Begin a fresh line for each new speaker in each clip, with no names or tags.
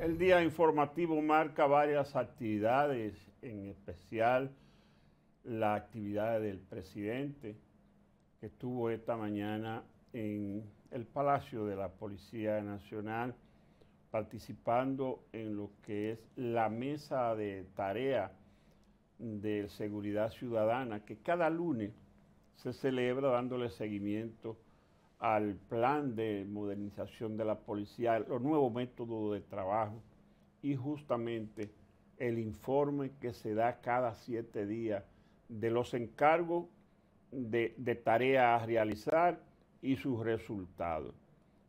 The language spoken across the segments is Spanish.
El día informativo marca varias actividades, en especial la actividad del presidente que estuvo esta mañana en el Palacio de la Policía Nacional participando en lo que es la mesa de tarea de seguridad ciudadana que cada lunes se celebra dándole seguimiento al plan de modernización de la policía, los nuevos métodos de trabajo y justamente el informe que se da cada siete días de los encargos de, tareas a realizar y sus resultados.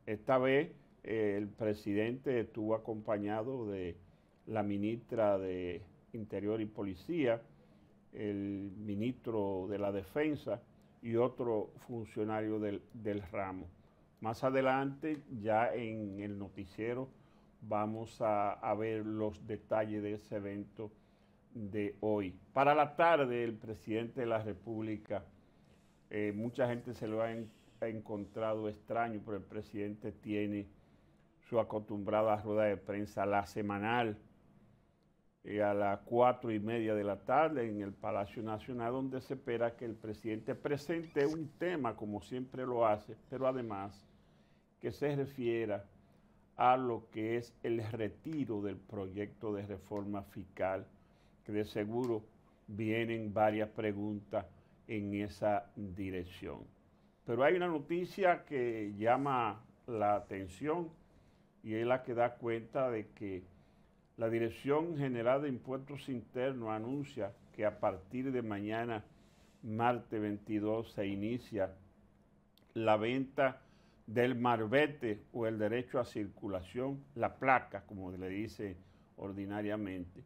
Esta vez eh, el presidente estuvo acompañado de la ministra de Interior y Policía, el ministro de la Defensa, y otro funcionario del, ramo. Más adelante, ya en el noticiero, vamos a, ver los detalles de ese evento de hoy. Para la tarde, el presidente de la República, eh, mucha gente se lo ha, ha, encontrado extraño, pero el presidente tiene su acostumbrada rueda de prensa la semanal eh, a las cuatro y media de la tarde en el Palacio Nacional, donde se espera que el presidente presente un tema, como siempre lo hace, pero además que se refiera a lo que es el retiro del proyecto de reforma fiscal, que de seguro vienen varias preguntas en esa dirección. Pero hay una noticia que llama la atención y es la que da cuenta de que la Dirección General de Impuestos Internos anuncia que a partir de mañana, martes 22, se inicia la venta del marbete o el derecho a circulación, la placa, como le dice ordinariamente,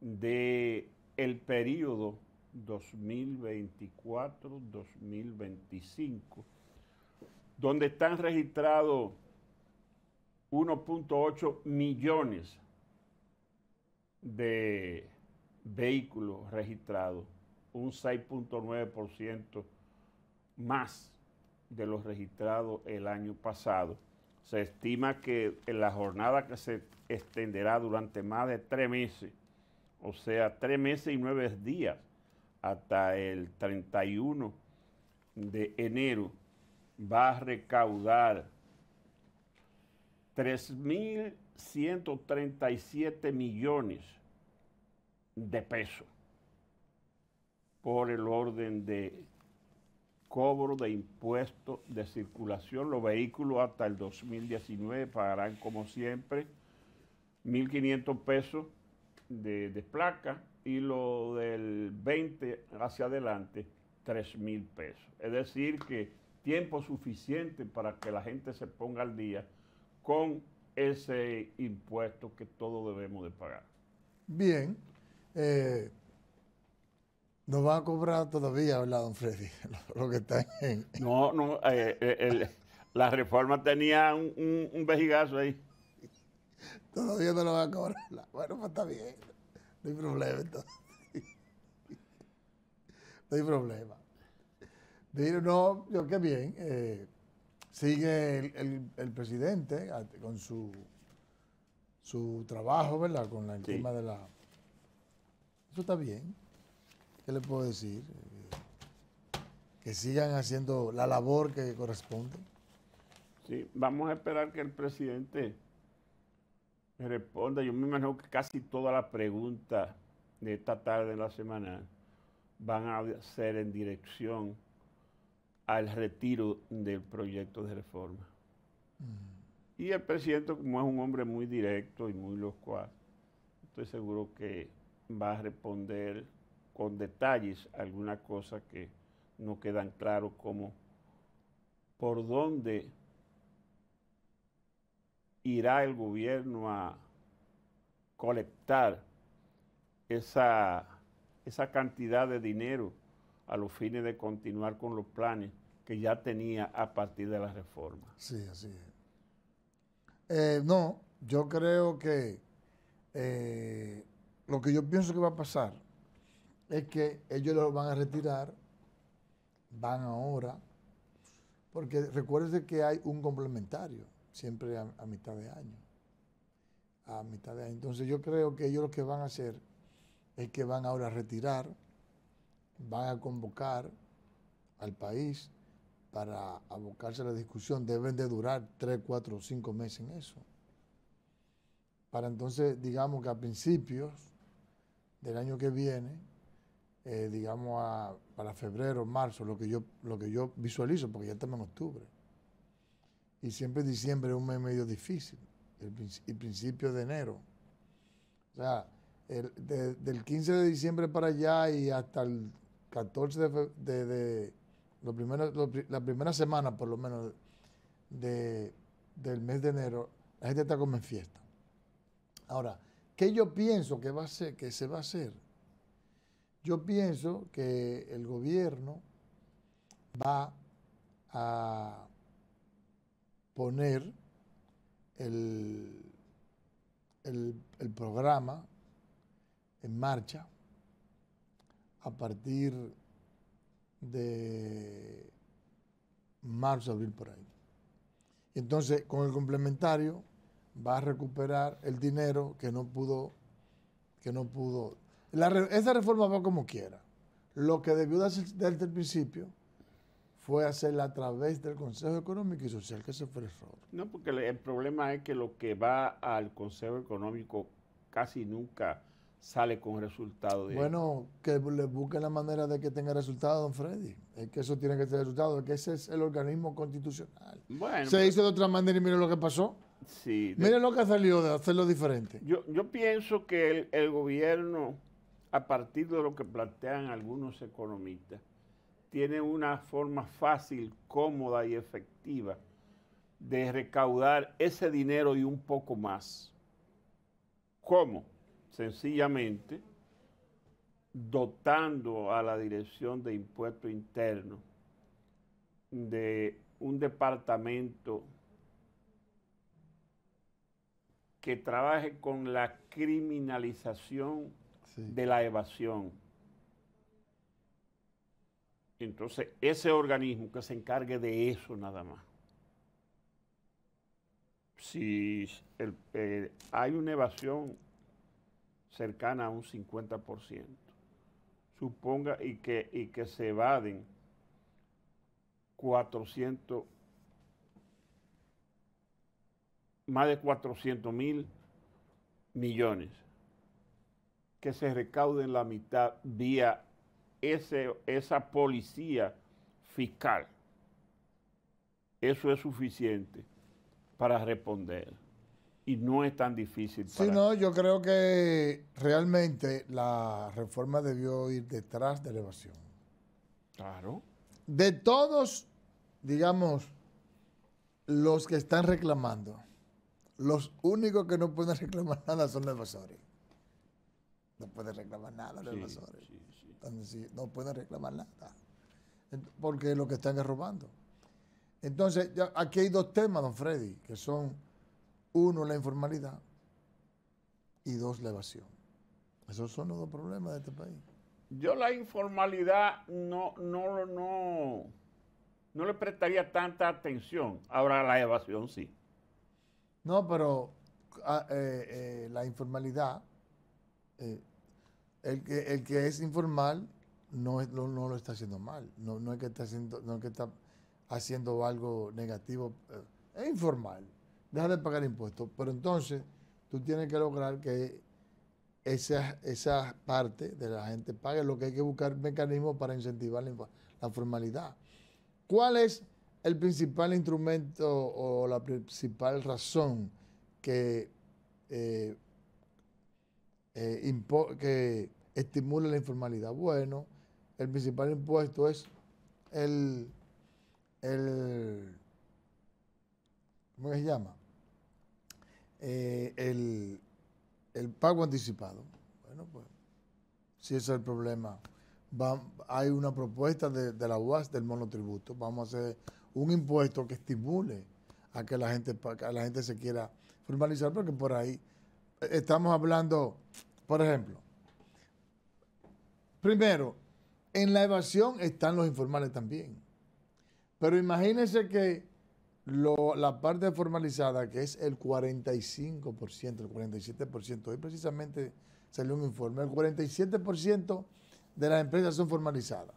de el periodo 2024-2025, donde están registrados 1.8 millones de vehículos registrados, un 6.9% más de los registrados el año pasado. Se estima que en la jornada que se extenderá durante más de tres meses, o sea, tres meses y nueve días, hasta el 31 de enero, va a recaudar 3.137 millones de pesos por el orden de cobro de impuestos de circulación. Los vehículos hasta el 2019 pagarán como siempre 1.500 pesos de, placa y lo del 20 hacia adelante 3.000 pesos. Es decir que tiempo suficiente para que la gente se ponga al día con ese impuesto que todos debemos de pagar.
Bien. Eh, nos va a cobrar todavía, ¿verdad, don Freddy? Lo, que está en...
No, no, eh, eh, la reforma tenía un, vejigazo ahí.
Todavía no lo va a cobrar. Bueno, pues está bien. No hay problema entonces. No hay problema. Digo, no, yo qué bien. Eh, sigue el, presidente con su, su trabajo, ¿verdad? Con la, encima de la... Eso está bien. ¿Qué le puedo decir? Eh, que sigan haciendo la labor que corresponde. Sí,
vamos a esperar que el presidente responda. Yo me imagino que casi todas las preguntas de esta tarde en la semana van a ser en dirección al retiro del proyecto de reforma. Mm. Y el presidente, como es un hombre muy directo y muy locuaz, estoy seguro que va a responder con detalles algunas cosa que no quedan claro como por dónde irá el gobierno a colectar esa, esa cantidad de dinero a los fines de continuar con los planes que ya tenía a partir de la reforma.
Sí, así es. Eh, no, yo creo que eh, lo que yo pienso que va a pasar es que ellos lo van a retirar, van ahora, porque recuérdense que hay un complementario siempre a mitad de año. A mitad de año. Entonces yo creo que ellos lo que van a hacer es que van ahora a retirar, van a convocar al país para abocarse a la discusión deben de durar tres, cuatro o cinco meses en eso. Para entonces, digamos que a principios del año que viene, eh, digamos a, para febrero, marzo, lo que, yo, lo que yo visualizo, porque ya estamos en octubre. Y siempre diciembre es un mes medio difícil, y principio de enero. O sea, el, del 15 de diciembre para allá y hasta el 14 de, de primero, la primera semana por lo menos del mes de enero, la gente está como en fiesta. Ahora, ¿qué yo pienso que va a ser, que se va a hacer? Yo pienso que el gobierno va a poner el, el programa en marcha a partir de marzo, abril por ahí. Entonces, con el complementario va a recuperar el dinero que no pudo, que no pudo. esa reforma va como quiera. Lo que debió hacer desde el principio fue hacerla a través del Consejo Económico y Social que se fue el error.
No, porque el problema es que lo que va al Consejo Económico casi nunca sale con resultado. bueno,
que le busquen la manera de que tenga resultado, don Freddy. Es que eso tiene que tener resultado, es que ese es el organismo constitucional. Bueno, Se hizo de otra manera y mire lo que pasó. Sí. lo que salió de hacerlo diferente.
Yo, pienso que el, el gobierno, a partir de lo que plantean algunos economistas, tiene una forma fácil, cómoda y efectiva de recaudar ese dinero y un poco más. ¿Cómo? sencillamente dotando a la Dirección de Impuesto Interno de un departamento que trabaje con la criminalización de la evasión. Entonces, ese organismo que se encargue de eso nada más. Si eh, hay una evasión cercana a un 50%. Suponga y que, que se evaden 400, más de 400 mil millones, que se recauden la mitad vía ese, esa policía fiscal. Eso es suficiente para responder y no es tan difícil. sí,
no, yo creo que realmente la reforma debió ir detrás de la evasión. Claro. De todos, digamos, los que están reclamando, los únicos que no pueden reclamar nada son los evasores. No pueden reclamar nada los evasores. Sí, no pueden reclamar nada. Porque lo que están es robando. Entonces, aquí hay dos temas, don Freddy, que son uno, la informalidad y dos, la evasión. Esos son los dos problemas de este país.
Yo la informalidad no, no, no, no le prestaría tanta atención. Ahora la evasión
sí. No, pero ah, eh, eh, la informalidad, eh, el, que, es informal no, no, lo está haciendo mal. No, no es que está haciendo, no es que está haciendo algo negativo. Es informal deja de pagar impuestos. Pero entonces tú tienes que lograr que esa, esa parte de la gente pague, lo que hay que buscar mecanismos para incentivar la, la formalidad. ¿Cuál es el principal instrumento o la principal razón que, eh, eh, que estimula la informalidad? Bueno, el principal impuesto es el, el ¿cómo se llama? Eh, el, pago anticipado. Bueno, pues si ese es el problema, hay una propuesta de, la UAS del monotributo. Vamos a hacer un impuesto que estimule a que la gente, que la gente se quiera formalizar, porque por ahí eh, estamos hablando, por ejemplo, primero, en la evasión están los informales también. Pero imagínense que la parte formalizada, que es el 45%, el 47%, hoy precisamente salió un informe, el 47% de las empresas son formalizadas.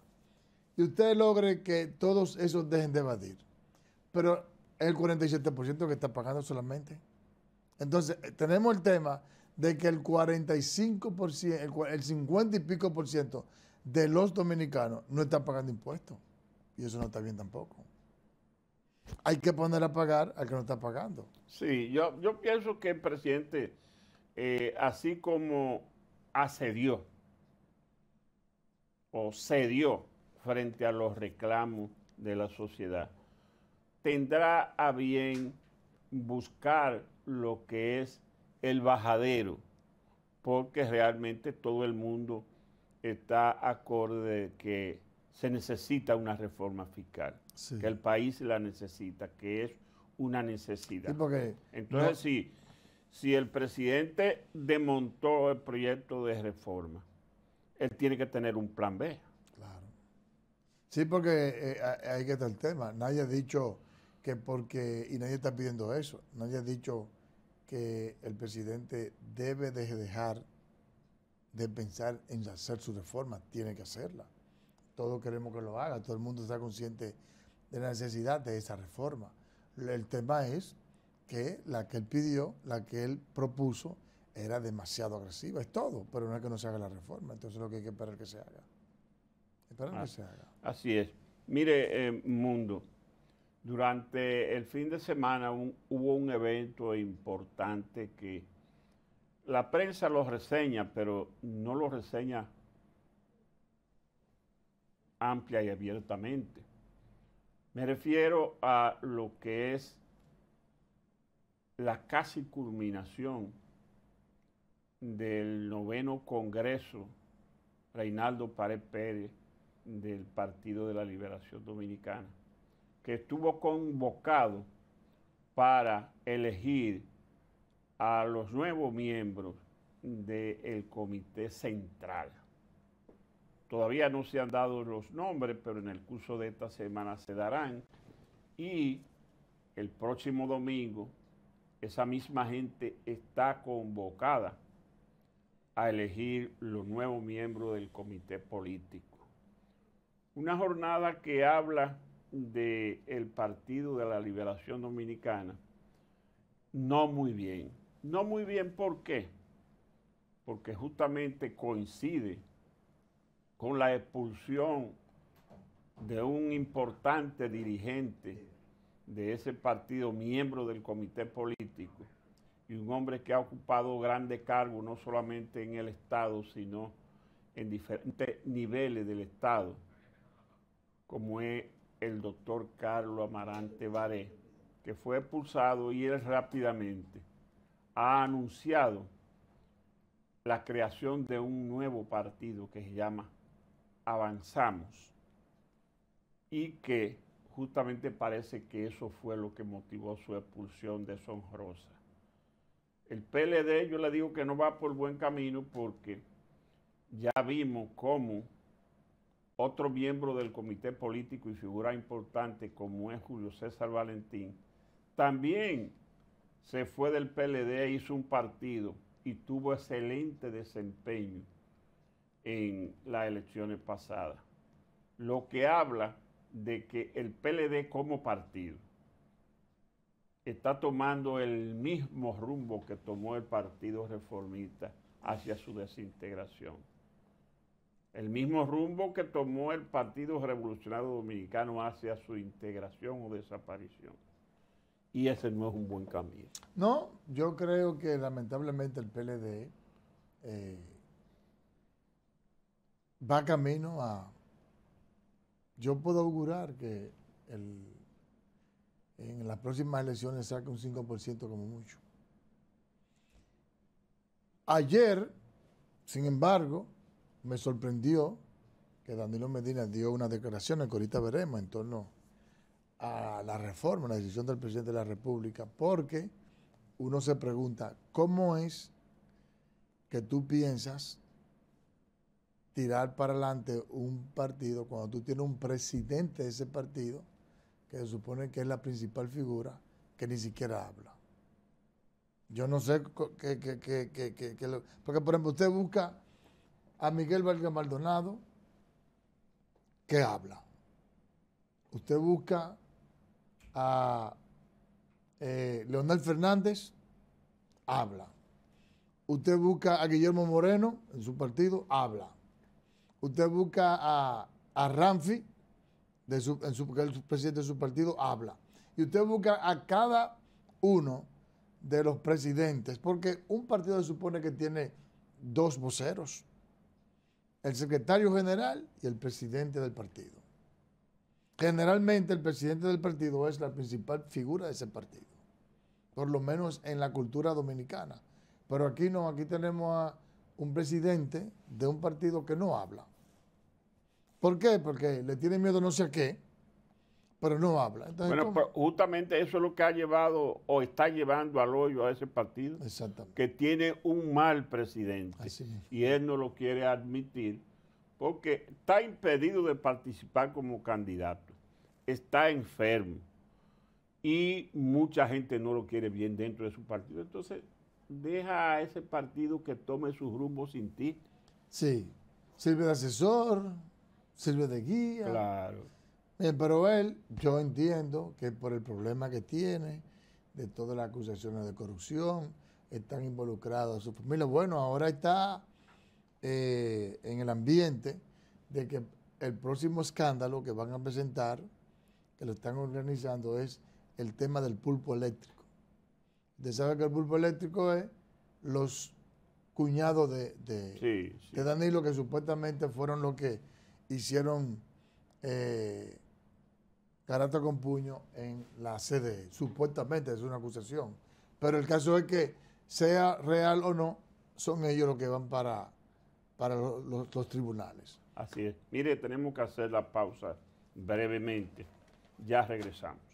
Y usted logre que todos esos dejen de evadir. Pero es el 47% que está pagando solamente. Entonces, eh, tenemos el tema de que el 45%, el, el 50 y pico por ciento de los dominicanos no está pagando impuestos. Y eso no está bien tampoco hay que poner a pagar al que no está pagando.
Sí, yo, yo pienso que el presidente, eh, así como accedió o cedió frente a los reclamos de la sociedad, tendrá a bien buscar lo que es el bajadero, porque realmente todo el mundo está acorde que se necesita una reforma fiscal que el país la necesita, que es una necesidad. Entonces, si, el presidente demontó el proyecto de reforma, él tiene que tener un plan B. Claro.
Sí, porque eh, eh, ahí está el tema. Nadie ha dicho que porque, y nadie está pidiendo eso, nadie ha dicho que el presidente debe dejar de pensar en hacer su reforma, tiene que hacerla. Todos queremos que lo haga, todo el mundo está consciente de la necesidad de esa reforma. El tema es que la que él pidió, la que él propuso, era demasiado agresiva. Es todo, pero no es que no se haga la reforma. Entonces lo que hay que esperar es que se haga. Esperar que ah, se haga.
Así es. Mire, eh, Mundo, durante el fin de semana hubo un evento importante que la prensa lo reseña, pero no lo reseña amplia y abiertamente. Me refiero a lo que es la casi culminación del noveno Congreso Reinaldo Pared Pérez del Partido de la Liberación Dominicana, que estuvo convocado para elegir a los nuevos miembros del Comité Central. Todavía no se han dado los nombres, pero en el curso de esta semana se darán. Y el próximo domingo, esa misma gente está convocada a elegir los nuevos miembros del comité político. Una jornada que habla del Partido de la Liberación Dominicana, no muy bien. No muy bien, ¿por qué? Porque justamente coincide con la expulsión de un importante dirigente de ese partido, miembro del comité político, y un hombre que ha ocupado grandes cargos, no solamente en el Estado, sino en diferentes niveles del Estado, como es el doctor Carlos Amarante Baré, que fue expulsado y él rápidamente ha anunciado la creación de un nuevo partido que se llama avanzamos y que justamente parece que eso fue lo que motivó su expulsión de Rosa. El PLD yo le digo que no va por buen camino porque ya vimos cómo otro miembro del comité político y figura importante como es Julio César Valentín, también se fue del PLD, hizo un partido y tuvo excelente desempeño en las elecciones pasadas, lo que habla de que el PLD como partido está tomando el mismo rumbo que tomó el Partido Reformista hacia su desintegración. El mismo rumbo que tomó el Partido Revolucionario Dominicano hacia su integración o desaparición. Y ese no es un buen camino.
No, yo creo que lamentablemente el PLD eh, va camino a... Yo puedo augurar que el, en las próximas elecciones saque un 5% como mucho. Ayer, sin embargo, me sorprendió que Danilo Medina dio una declaración, que ahorita veremos en torno a la reforma, la decisión del presidente de la República, porque uno se pregunta, ¿cómo es que tú piensas tirar para adelante un partido, cuando tú tienes un presidente de ese partido, que se supone que es la principal figura, que ni siquiera habla. Yo no sé qué... porque por ejemplo usted busca a Miguel Vargas Maldonado, que habla. Usted busca a eh, Leonel Fernández, habla. Usted busca a Guillermo Moreno en su partido, habla. Usted busca a, a Ramfi, de que es el presidente de su partido, habla. Y usted busca a cada uno de los presidentes, porque un partido se supone que tiene dos voceros, el secretario general y el presidente del partido. Generalmente el presidente del partido es la principal figura de ese partido, por lo menos en la cultura dominicana. Pero aquí no, aquí tenemos a un presidente de un partido que no habla. ¿Por qué? Porque le tiene miedo no sé qué, pero no habla. bueno,
justamente eso es lo que ha llevado o está llevando al hoyo a ese partido, que tiene un mal presidente y él no lo quiere admitir porque está impedido de participar como candidato, está enfermo y mucha gente no lo quiere bien dentro de su partido. Entonces, deja a ese partido que tome su rumbo sin
ti. Sí, sirve de asesor, sirve de guía. Claro. pero él, yo entiendo que por el problema que tiene, de todas las acusaciones de corrupción, están involucrados su familia. Bueno, ahora está eh, en el ambiente de que el próximo escándalo que van a presentar, que lo están organizando, es el tema del pulpo eléctrico de saber que el pulpo eléctrico es los cuñados de, Danilo, que supuestamente fueron los que hicieron eh, con puño en la sede. Supuestamente es una acusación. Pero el caso es que, sea real o no, son ellos los que van para, para los tribunales.
Así es. Mire, tenemos que hacer la pausa brevemente. Ya regresamos.